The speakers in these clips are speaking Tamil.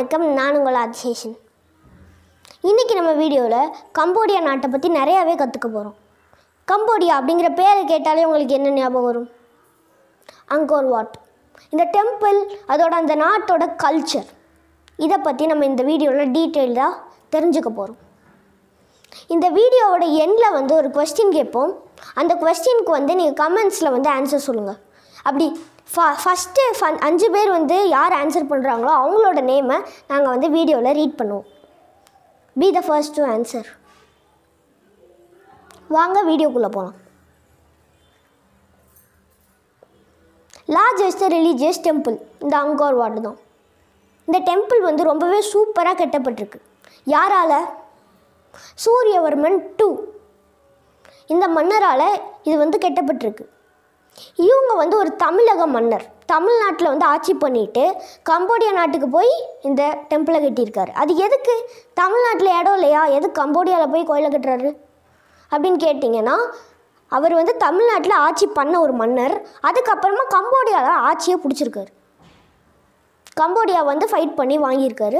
வணக்கம் நான் உங்கள் அதிசேஷன் இன்றைக்கி நம்ம வீடியோவில் கம்போடியா நாட்டை பற்றி நிறையாவே கற்றுக்க போகிறோம் கம்போடியா அப்படிங்கிற பேரை கேட்டாலே உங்களுக்கு என்ன ஞாபகம் வரும் அங்கோர் வாட் இந்த டெம்பிள் அதோட அந்த நாட்டோட கல்ச்சர் இதை பற்றி நம்ம இந்த வீடியோவில் டீட்டெயில்டாக தெரிஞ்சுக்க போகிறோம் இந்த வீடியோவோட எண்டில் வந்து ஒரு கொஸ்டின் கேட்போம் அந்த கொஸ்டினுக்கு வந்து நீங்கள் கமெண்ட்ஸில் வந்து ஆன்சர் சொல்லுங்கள் அப்படி ஃபா ஃபஸ்ட்டு ஃபன் அஞ்சு பேர் வந்து யார் ஆன்சர் பண்ணுறாங்களோ அவங்களோட நேமை நாங்கள் வந்து வீடியோவில் ரீட் பண்ணுவோம் be the first to answer வாங்க வீடியோக்குள்ளே போகலாம் லார்ஜஸ்ட் ரிலீஜியஸ் டெம்பிள் இந்த அங்கோர் வார்டு தான் இந்த டெம்பிள் வந்து ரொம்பவே சூப்பராக கட்டப்பட்டிருக்கு யாரால் சூரியவர்மன் டூ இந்த மன்னரால் இது வந்து கெட்டப்பட்டிருக்கு இவங்க வந்து ஒரு தமிழக மன்னர் தமிழ்நாட்டில் வந்து ஆட்சி பண்ணிவிட்டு கம்போடியா நாட்டுக்கு போய் இந்த டெம்பிளை கட்டியிருக்காரு அது எதுக்கு தமிழ்நாட்டில் இடம் இல்லையா எதுக்கு கம்போடியாவில் போய் கோயிலை கட்டுறாரு அப்படின்னு கேட்டிங்கன்னா அவர் வந்து தமிழ்நாட்டில் ஆட்சி பண்ண ஒரு மன்னர் அதுக்கப்புறமா கம்போடியாவில் ஆட்சியை பிடிச்சிருக்காரு கம்போடியா வந்து ஃபைட் பண்ணி வாங்கியிருக்காரு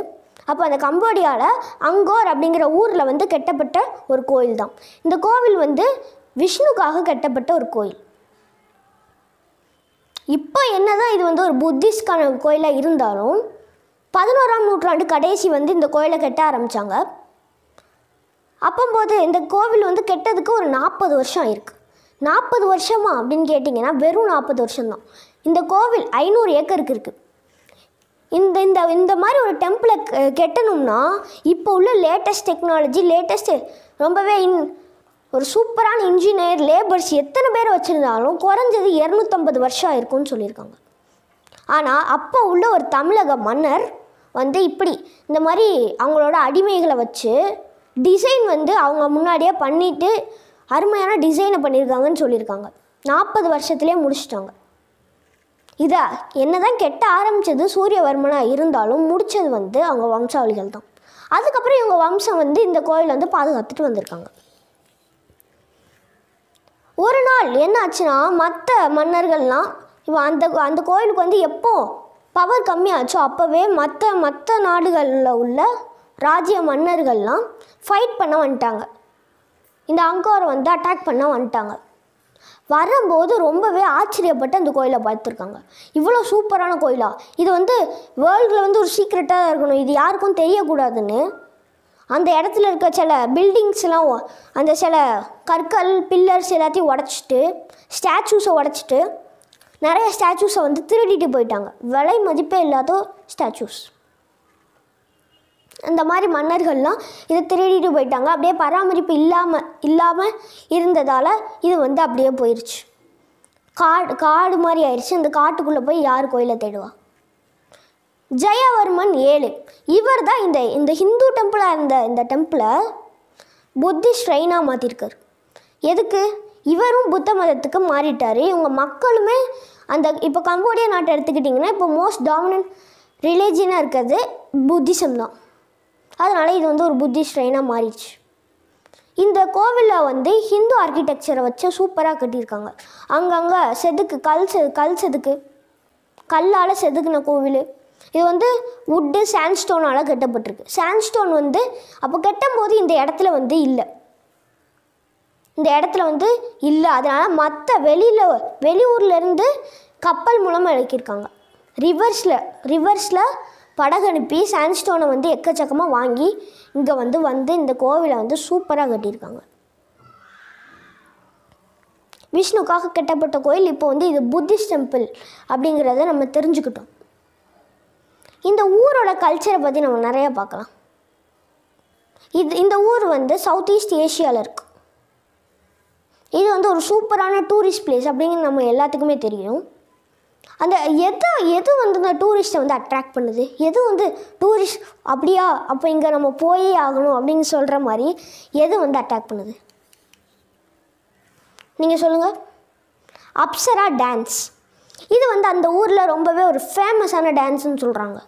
அப்போ அந்த கம்போடியாவில் அங்கோர் அப்படிங்கிற ஊரில் வந்து கெட்டப்பட்ட ஒரு கோயில் தான் இந்த கோவில் வந்து விஷ்ணுக்காக கட்டப்பட்ட ஒரு கோயில் இப்போ என்னதான் இது வந்து ஒரு புத்திஸ்டான கோயிலாக இருந்தாலும் பதினோராம் நூற்றாண்டு கடைசி வந்து இந்த கோயிலை கட்ட ஆரம்பித்தாங்க அப்போம்போது இந்த கோவில் வந்து கெட்டதுக்கு ஒரு நாற்பது வருஷம் ஆயிருக்கு நாற்பது வருஷமா அப்படின்னு கேட்டிங்கன்னா வெறும் நாற்பது வருஷம்தான் இந்த கோவில் ஐநூறு ஏக்கருக்கு இருக்குது இந்த இந்த இந்த மாதிரி ஒரு டெம்பிளை கெட்டணும்னா இப்போ உள்ள லேட்டஸ்ட் டெக்னாலஜி லேட்டஸ்ட்டு ரொம்பவே இன் ஒரு சூப்பரான இன்ஜினியர் லேபர்ஸ் எத்தனை பேர் வச்சுருந்தாலும் குறைஞ்சது இரநூத்தம்பது வருஷம் இருக்கும்னு சொல்லியிருக்காங்க ஆனால் அப்போ உள்ள ஒரு தமிழக மன்னர் வந்து இப்படி இந்த மாதிரி அவங்களோட அடிமைகளை வச்சு டிசைன் வந்து அவங்க முன்னாடியே பண்ணிவிட்டு அருமையான டிசைனை பண்ணியிருக்காங்கன்னு சொல்லியிருக்காங்க நாற்பது வருஷத்துலேயே முடிச்சிட்டாங்க இதை என்ன தான் கெட்ட ஆரம்பித்தது சூரியவர்மனாக இருந்தாலும் முடித்தது வந்து அவங்க வம்சாவளிகள் தான் அதுக்கப்புறம் இவங்க வம்சம் வந்து இந்த கோயில் வந்து பாதுகாத்துட்டு வந்திருக்காங்க ஒரு நாள் என்ன ஆச்சுன்னா மற்ற மன்னர்கள்லாம் இப்போ அந்த அந்த கோயிலுக்கு வந்து எப்போ பவர் கம்மியாச்சோ அப்போவே மற்ற மற்ற நாடுகளில் உள்ள ராஜ்ய மன்னர்கள்லாம் ஃபைட் பண்ண வந்துட்டாங்க இந்த அங்கோரை வந்து அட்டாக் பண்ண வந்துட்டாங்க வரும்போது ரொம்பவே ஆச்சரியப்பட்டு அந்த கோயிலை பார்த்துருக்காங்க இவ்வளோ சூப்பரான கோயிலா இது வந்து வேர்ல்டில் வந்து ஒரு சீக்ரெட்டாக இருக்கணும் இது யாருக்கும் தெரியக்கூடாதுன்னு அந்த இடத்துல இருக்க சில பில்டிங்ஸ்லாம் அந்த சில கற்கள் பில்லர்ஸ் எல்லாத்தையும் உடச்சிட்டு ஸ்டாச்சூஸை உடச்சிட்டு நிறைய ஸ்டாச்சூஸை வந்து திருடிட்டு போயிட்டாங்க விலை மதிப்பே இல்லாத ஸ்டாச்சூஸ் அந்த மாதிரி மன்னர்கள்லாம் இதை திருடிட்டு போயிட்டாங்க அப்படியே பராமரிப்பு இல்லாமல் இல்லாமல் இருந்ததால் இது வந்து அப்படியே போயிடுச்சு காடு காடு மாதிரி ஆயிடுச்சு அந்த காட்டுக்குள்ளே போய் யார் கோயிலை தேடுவா ஜெயவர்மன் ஏழு இவர் தான் இந்த இந்த ஹிந்து டெம்பிளாக இருந்த இந்த டெம்பிளை புத்தி ஸ்ட்ரெயினாக மாற்றிருக்கார் எதுக்கு இவரும் புத்த மதத்துக்கு மாறிட்டார் இவங்க மக்களுமே அந்த இப்போ கம்போடியா நாட்டை எடுத்துக்கிட்டிங்கன்னா இப்போ மோஸ்ட் டாமினன்ட் ரிலீஜியனாக இருக்கிறது புத்திசம் தான் அதனால் இது வந்து ஒரு புத்தி ஸ்ட்ரெயினாக மாறிடுச்சு இந்த கோவிலில் வந்து ஹிந்து ஆர்கிடெக்சரை வச்சு சூப்பராக கட்டியிருக்காங்க அங்கங்கே செதுக்கு கல் செது கல் செதுக்கு கல்லால் செதுக்குன கோவில் இது வந்து வுட்டு சாண்ட்ஸ்டோனால் கட்டப்பட்டிருக்கு சாண்ட்ஸ்டோன் வந்து அப்போ கட்டும்போது இந்த இடத்துல வந்து இல்லை இந்த இடத்துல வந்து இல்லை அதனால் மற்ற வெளியில் வெளியூர்லேருந்து கப்பல் மூலமாக இழக்கியிருக்காங்க ரிவர்ஸில் ரிவர்ஸில் படகு அனுப்பி சாண்ட்ஸ்டோனை வந்து எக்கச்சக்கமாக வாங்கி இங்கே வந்து வந்து இந்த கோவிலை வந்து சூப்பராக கட்டியிருக்காங்க விஷ்ணுக்காக கட்டப்பட்ட கோயில் இப்போ வந்து இது புத்திஸ்ட் டெம்பிள் அப்படிங்கிறத நம்ம தெரிஞ்சுக்கிட்டோம் இந்த ஊரோட கல்ச்சரை பற்றி நம்ம நிறைய பார்க்கலாம் இது இந்த ஊர் வந்து சவுத் ஈஸ்ட் ஏஷியாவில் இருக்கு இது வந்து ஒரு சூப்பரான டூரிஸ்ட் பிளேஸ் அப்படிங்கிறது நம்ம எல்லாத்துக்குமே தெரியும் அந்த எது எது வந்து இந்த டூரிஸ்ட்டை வந்து அட்ராக்ட் பண்ணுது எது வந்து டூரிஸ்ட் அப்படியா அப்போ இங்கே நம்ம போயே ஆகணும் அப்படின்னு சொல்கிற மாதிரி எது வந்து அட்ராக்ட் பண்ணுது நீங்கள் சொல்லுங்கள் அப்சரா டான்ஸ் இது வந்து அந்த ஊரில் ரொம்பவே ஒரு ஃபேமஸான டான்ஸுன்னு சொல்கிறாங்க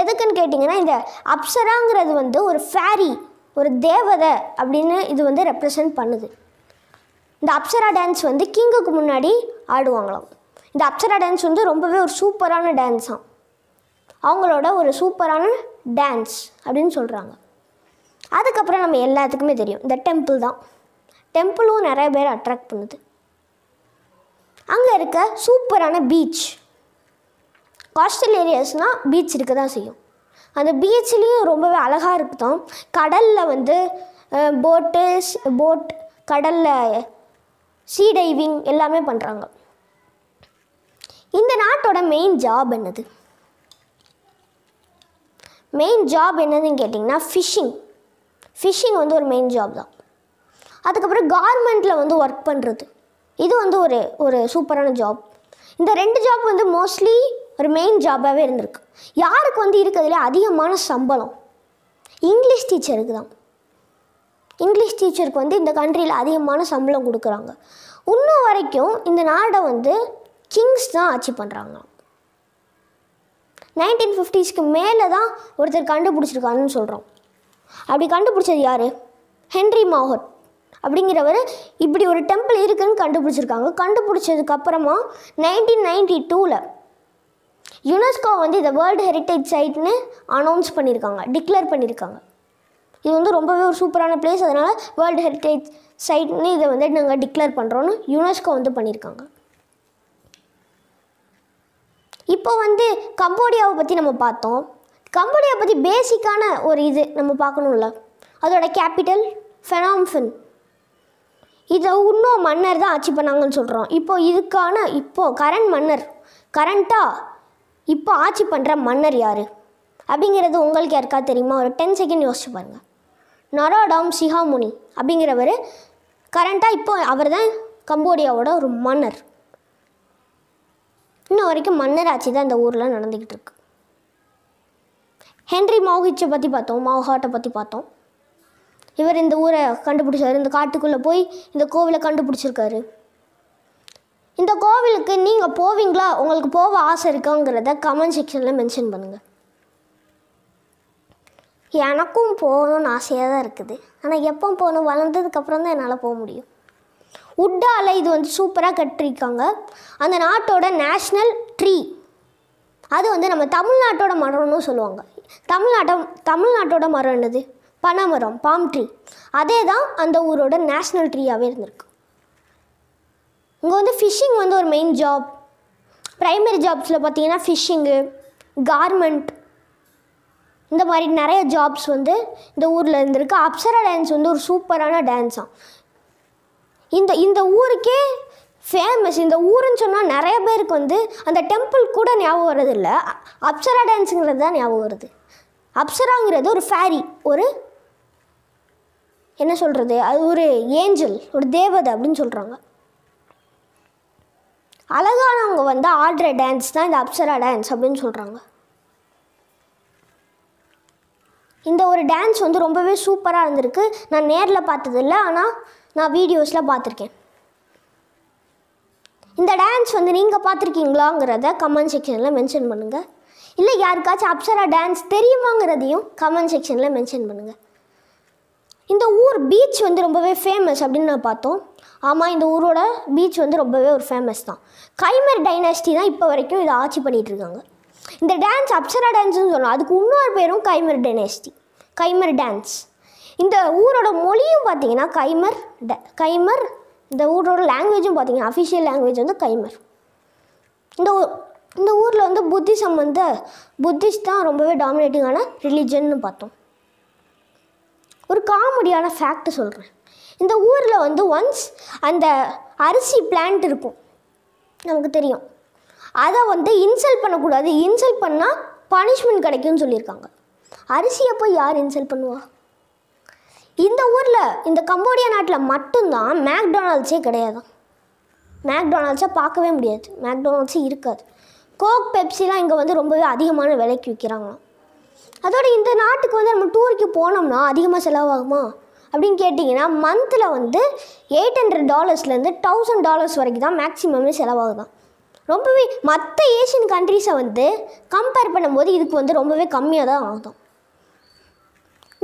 எதுக்குன்னு கேட்டிங்கன்னா இந்த அப்சராங்கிறது வந்து ஒரு ஃபேரி ஒரு தேவதை அப்படின்னு இது வந்து ரெப்ரசன்ட் பண்ணுது இந்த அப்சரா டான்ஸ் வந்து கிங்குக்கு முன்னாடி ஆடுவாங்களாம் இந்த அப்சரா டான்ஸ் வந்து ரொம்பவே ஒரு சூப்பரான டான்ஸ் தான் அவங்களோட ஒரு சூப்பரான டான்ஸ் அப்படின்னு சொல்கிறாங்க அதுக்கப்புறம் நம்ம எல்லாத்துக்குமே தெரியும் இந்த டெம்பிள் தான் டெம்பிளும் நிறைய பேர் அட்ராக்ட் பண்ணுது ஊரில் இருக்க சூப்பரான பீச் காஸ்டல் ஏரியாஸ்னால் பீச் இருக்க தான் செய்யும் அந்த பீச்லேயும் ரொம்பவே அழகாக இருக்கட்டும் கடலில் வந்து போட்டு போட் கடலில் சீ டைவிங் எல்லாமே பண்ணுறாங்க இந்த நாட்டோட மெயின் ஜாப் என்னது மெயின் ஜாப் என்னதுன்னு கேட்டிங்கன்னா ஃபிஷிங் ஃபிஷிங் வந்து ஒரு மெயின் ஜாப் தான் அதுக்கப்புறம் கார்மெண்ட்டில் வந்து ஒர்க் பண்ணுறது இது வந்து ஒரு ஒரு சூப்பரான ஜாப் இந்த ரெண்டு ஜாப் வந்து மோஸ்ட்லி ஒரு மெயின் ஜாபாகவே இருந்திருக்கு யாருக்கு வந்து இருக்கிறதுல அதிகமான சம்பளம் இங்கிலீஷ் டீச்சருக்கு தான் இங்கிலீஷ் டீச்சருக்கு வந்து இந்த கண்ட்ரியில் அதிகமான சம்பளம் கொடுக்குறாங்க இன்னும் வரைக்கும் இந்த நாடை வந்து கிங்ஸ் தான் ஆட்சி பண்ணுறாங்க நைன்டீன் ஃபிஃப்டிஸ்க்கு மேலே தான் ஒருத்தர் கண்டுபிடிச்சிருக்காருன்னு சொல்கிறோம் அப்படி கண்டுபிடிச்சது யார் ஹென்ரி மாஹோட் அப்படிங்கிறவர் இப்படி ஒரு டெம்பிள் இருக்குதுன்னு கண்டுபிடிச்சிருக்காங்க கண்டுபிடிச்சதுக்கப்புறமா நைன்டீன் நைன்டி டூவில் யுனெஸ்கோ வந்து இதை வேர்ல்டு ஹெரிட்டேஜ் சைட்னு அனௌன்ஸ் பண்ணியிருக்காங்க டிக்ளேர் பண்ணியிருக்காங்க இது வந்து ரொம்பவே ஒரு சூப்பரான பிளேஸ் அதனால் வேர்ல்டு ஹெரிட்டேஜ் சைட்னு இதை வந்து நாங்கள் டிக்ளேர் பண்ணுறோன்னு யுனெஸ்கோ வந்து பண்ணியிருக்காங்க இப்போ வந்து கம்போடியாவை பற்றி நம்ம பார்த்தோம் கம்போடியா பற்றி பேசிக்கான ஒரு இது நம்ம பார்க்கணும்ல அதோட கேபிட்டல் ஃபெனாம்ஃபின் இதை இன்னும் மன்னர் தான் ஆட்சி பண்ணாங்கன்னு சொல்கிறோம் இப்போ இதுக்கான இப்போது கரண்ட் மன்னர் கரண்ட்டாக இப்போ ஆட்சி பண்ணுற மன்னர் யார் அப்படிங்கிறது உங்களுக்கு யாருக்கா தெரியுமா ஒரு டென் செகண்ட் யோசிச்சு பாருங்கள் நரோடாம் சிஹாமுனி அப்படிங்கிறவர் கரண்ட்டாக இப்போ அவர் தான் கம்போடியாவோட ஒரு மன்னர் இன்ன வரைக்கும் மன்னர் ஆட்சி தான் இந்த ஊரில் நடந்துக்கிட்டு இருக்கு ஹென்ரி மௌஹிச்சை பற்றி பார்த்தோம் மௌஹாட்டை பற்றி பார்த்தோம் இவர் இந்த ஊரை கண்டுபிடிச்சார் இந்த காட்டுக்குள்ளே போய் இந்த கோவிலை கண்டுபிடிச்சிருக்காரு இந்த கோவிலுக்கு நீங்கள் போவீங்களா உங்களுக்கு போக ஆசை இருக்குங்கிறத கமெண்ட் செக்ஷனில் மென்ஷன் பண்ணுங்கள் எனக்கும் போகணும்னு ஆசையாக தான் இருக்குது ஆனால் எப்போ போகணும் வளர்ந்ததுக்கப்புறம் தான் என்னால் போக முடியும் உட்டால் இது வந்து சூப்பராக கட்டிருக்காங்க அந்த நாட்டோட நேஷ்னல் ட்ரீ அது வந்து நம்ம தமிழ்நாட்டோட மரம்னு சொல்லுவாங்க தமிழ்நாட்டம் தமிழ்நாட்டோட மரம் என்னது பனைமரம் பாம் ட்ரீ அதே தான் அந்த ஊரோட நேஷ்னல் ட்ரீயாகவே இருந்திருக்கு இங்கே வந்து ஃபிஷ்ஷிங் வந்து ஒரு மெயின் ஜாப் ப்ரைமரி ஜாப்ஸில் பார்த்தீங்கன்னா ஃபிஷ்ஷிங்கு கார்மெண்ட் இந்த மாதிரி நிறைய ஜாப்ஸ் வந்து இந்த ஊரில் இருந்திருக்கு அப்சரா டான்ஸ் வந்து ஒரு சூப்பரான டான்ஸாம் இந்த இந்த ஊருக்கே ஃபேமஸ் இந்த ஊருன்னு சொன்னால் நிறைய பேருக்கு வந்து அந்த டெம்பிள் கூட ஞாபகம் வரதில்லை அப்சரா டான்ஸுங்கிறது தான் ஞாபகம் வருது அப்சராங்கிறது ஒரு ஃபேரி ஒரு என்ன சொல்கிறது அது ஒரு ஏஞ்சல் ஒரு தேவதை அப்படின்னு சொல்கிறாங்க அழகானவங்க வந்து ஆடுற டான்ஸ் தான் இந்த அப்சரா டான்ஸ் அப்படின்னு சொல்கிறாங்க இந்த ஒரு டான்ஸ் வந்து ரொம்பவே சூப்பராக இருந்திருக்கு நான் நேரில் பார்த்ததில்ல ஆனால் நான் வீடியோஸில் பார்த்துருக்கேன் இந்த டான்ஸ் வந்து நீங்கள் பார்த்துருக்கீங்களாங்கிறத கமெண்ட் செக்ஷனில் மென்ஷன் பண்ணுங்கள் இல்லை யாருக்காச்சும் அப்சரா டான்ஸ் தெரியுமாங்கிறதையும் கமெண்ட் செக்ஷனில் மென்ஷன் பண்ணுங்கள் இந்த ஊர் பீச் வந்து ரொம்பவே ஃபேமஸ் அப்படின்னு நான் பார்த்தோம் ஆமாம் இந்த ஊரோட பீச் வந்து ரொம்பவே ஒரு ஃபேமஸ் தான் கைமர் டைனாஸ்டி தான் இப்போ வரைக்கும் இதை ஆட்சி பண்ணிகிட்ருக்காங்க இந்த டான்ஸ் அப்சரா டான்ஸ்னு சொல்லலாம் அதுக்கு இன்னொரு பேரும் கைமர் டைனாஸ்டி கைமர் டான்ஸ் இந்த ஊரோட மொழியும் பார்த்தீங்கன்னா கைமர் ட கைமர் இந்த ஊரோட லாங்குவேஜும் பார்த்தீங்கன்னா அஃபிஷியல் லாங்குவேஜ் வந்து கைமர் இந்த இந்த ஊரில் வந்து புத்திசம் வந்து புத்திஸ்ட் தான் ரொம்பவே டாமினேட்டிங்கான ரிலீஜன்னு பார்த்தோம் காமெடியான ஃபேக்ட்டு சொல்கிறேன் இந்த ஊரில் வந்து ஒன்ஸ் அந்த அரிசி பிளான்ட் இருக்கும் நமக்கு தெரியும் அதை வந்து இன்சல்ட் பண்ணக்கூடாது இன்சல்ட் பண்ணால் பனிஷ்மெண்ட் கிடைக்கும்னு சொல்லியிருக்காங்க அரிசியை போய் யார் இன்சல்ட் பண்ணுவா இந்த ஊரில் இந்த கம்போடியா நாட்டில் மட்டும்தான் மேக்டொனால்ட்ஸே கிடையாது மேக்டொனால்ட்ஸை பார்க்கவே முடியாது மேக்டொனால்ட்ஸே இருக்காது கோக் பெப்சிலாம் இங்கே வந்து ரொம்பவே அதிகமான விலைக்கு விற்கிறாங்களாம் அதோட இந்த நாட்டுக்கு வந்து நம்ம டூருக்கு போனோம்னா அதிகமாக செலவாகுமா அப்படின்னு கேட்டிங்கன்னா மந்தில் வந்து எயிட் ஹண்ட்ரட் டாலர்ஸ்லேருந்து தௌசண்ட் டாலர்ஸ் வரைக்கும் தான் மேக்ஸிமமே செலவாகுதான் ரொம்பவே மற்ற ஏஷியன் கண்ட்ரிஸை வந்து கம்பேர் பண்ணும்போது இதுக்கு வந்து ரொம்பவே கம்மியாக தான் ஆகும்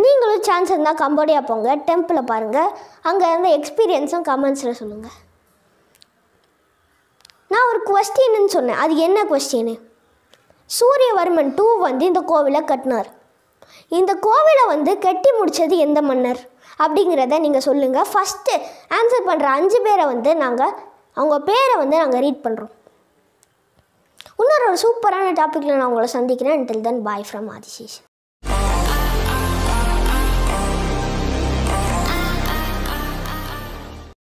நீங்களும் சான்ஸ் இருந்தால் கம்போடியா போங்க டெம்பிளை பாருங்கள் அங்கே இருந்த எக்ஸ்பீரியன்ஸும் கமெண்ட்ஸில் சொல்லுங்கள் நான் ஒரு கொஸ்டின்னு சொன்னேன் அது என்ன கொஸ்டின்னு சூரியவர்மன் டூ வந்து இந்த கோவிலை கட்டினார் இந்த கோவிலை வந்து கட்டி முடித்தது எந்த மன்னர் அப்படிங்கிறத நீங்கள் சொல்லுங்கள் ஃபஸ்ட்டு ஆன்சர் பண்ணுற அஞ்சு பேரை வந்து நாங்கள் அவங்க பேரை வந்து நாங்கள் ரீட் பண்ணுறோம் இன்னொரு ஒரு சூப்பரான டாப்பிக்கில் நான் உங்களை சந்திக்கிறேன் until then bye from Adisheshan